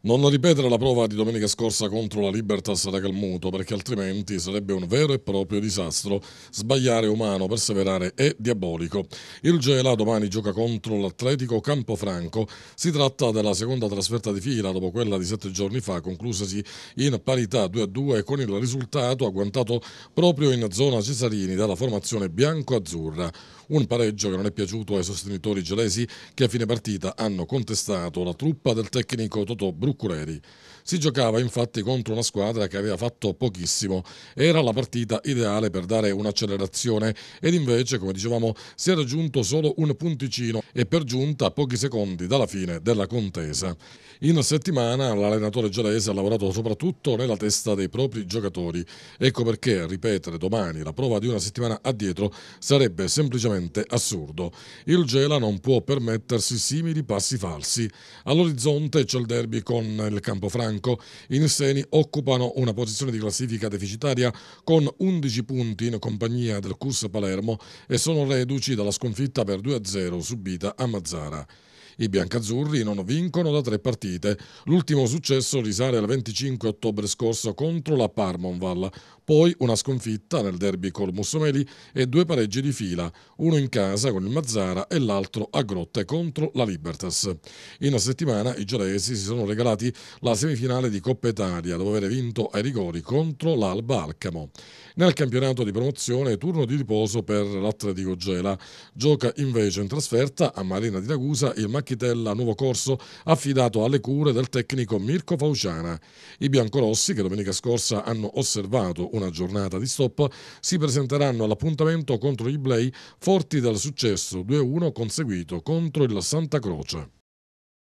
Non ripetere la prova di domenica scorsa contro la Libertas da perché altrimenti sarebbe un vero e proprio disastro. Sbagliare umano, perseverare è diabolico. Il Gela domani gioca contro l'Atletico Campofranco. Si tratta della seconda trasferta di fila dopo quella di sette giorni fa, conclusasi in parità 2-2 con il risultato agguantato proprio in zona Cesarini dalla formazione bianco-azzurra. Un pareggio che non è piaciuto ai sostenitori gelesi che a fine partita hanno contestato la truppa del tecnico Totò Bruno Brucureri. Si giocava infatti contro una squadra che aveva fatto pochissimo, era la partita ideale per dare un'accelerazione ed invece, come dicevamo, si è raggiunto solo un punticino e per giunta pochi secondi dalla fine della contesa. In settimana l'allenatore gelese ha lavorato soprattutto nella testa dei propri giocatori, ecco perché ripetere domani la prova di una settimana addietro sarebbe semplicemente assurdo. Il Gela non può permettersi simili passi falsi. All'orizzonte c'è il derby con con il Campofranco I seni occupano una posizione di classifica deficitaria con 11 punti in compagnia del Cus Palermo e sono reduci dalla sconfitta per 2-0 subita a Mazzara. I biancazzurri non vincono da tre partite. L'ultimo successo risale al 25 ottobre scorso contro la Parmonval, poi una sconfitta nel derby col Mussomeli e due pareggi di fila, uno in casa con il Mazzara e l'altro a Grotte contro la Libertas. In una settimana i gioresi si sono regalati la semifinale di Coppa Italia dopo aver vinto ai rigori contro l'Alba Alcamo. Nel campionato di promozione turno di riposo per l'Atletico Gela. Gioca invece in trasferta a Marina di Ragusa il Macchina Architella, Nuovo Corso affidato alle cure del tecnico Mirko Fauciana. I biancorossi, che domenica scorsa hanno osservato una giornata di stop, si presenteranno all'appuntamento contro gli Blei forti del successo 2-1 conseguito contro il Santa Croce.